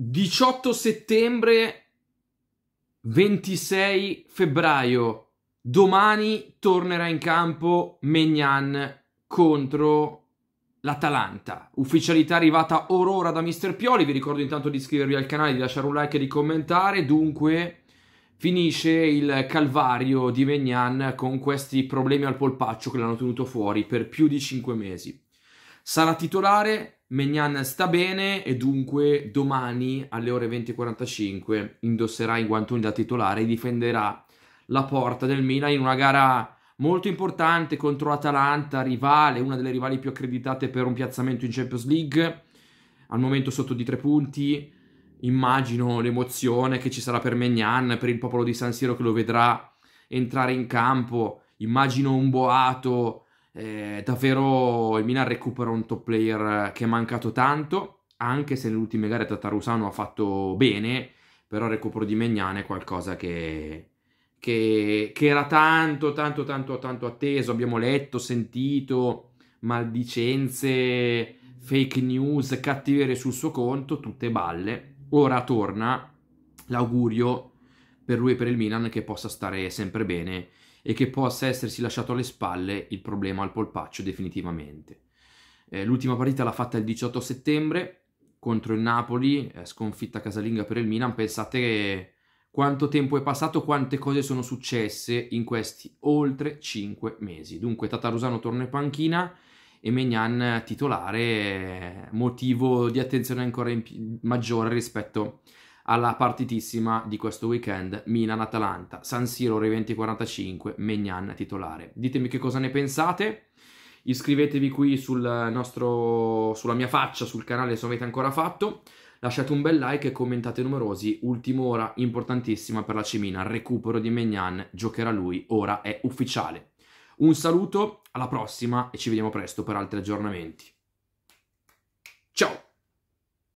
18 settembre, 26 febbraio, domani tornerà in campo Megnan contro l'Atalanta. Ufficialità arrivata orora da Mister Pioli, vi ricordo intanto di iscrivervi al canale, di lasciare un like e di commentare, dunque finisce il calvario di Megnan con questi problemi al polpaccio che l'hanno tenuto fuori per più di 5 mesi. Sarà titolare, Megnan sta bene e dunque domani alle ore 20.45 indosserà i guantoni da titolare e difenderà la porta del Milan in una gara molto importante contro l'Atalanta, rivale, una delle rivali più accreditate per un piazzamento in Champions League, al momento sotto di tre punti. Immagino l'emozione che ci sarà per Megnan, per il popolo di San Siro che lo vedrà entrare in campo. Immagino un boato eh, davvero il Milan recupera un top player che è mancato tanto, anche se nelle ultime gare Tatarusano ha fatto bene, però il recupero di Megnane è qualcosa che, che, che, era tanto, tanto, tanto, tanto atteso. Abbiamo letto, sentito maldicenze, fake news, cattiverie sul suo conto, tutte balle. Ora torna l'augurio per lui e per il Milan che possa stare sempre bene e che possa essersi lasciato alle spalle il problema al polpaccio definitivamente. Eh, l'ultima partita l'ha fatta il 18 settembre contro il Napoli, eh, sconfitta casalinga per il Milan. Pensate quanto tempo è passato, quante cose sono successe in questi oltre 5 mesi. Dunque Tatarusano torna in panchina e Megnan titolare, eh, motivo di attenzione ancora pi- maggiore rispetto a alla partitissima di questo weekend Milan-Atalanta, San Siro ore 20.45, Megnan titolare. Ditemi che cosa ne pensate, iscrivetevi qui sul nostro, sulla mia faccia, sul canale se avete ancora fatto, lasciate un bel like e commentate numerosi, ultima ora importantissima per la Cimina, recupero di Megnan, giocherà lui, ora è ufficiale. Un saluto, alla prossima e ci vediamo presto per altri aggiornamenti. Ciao!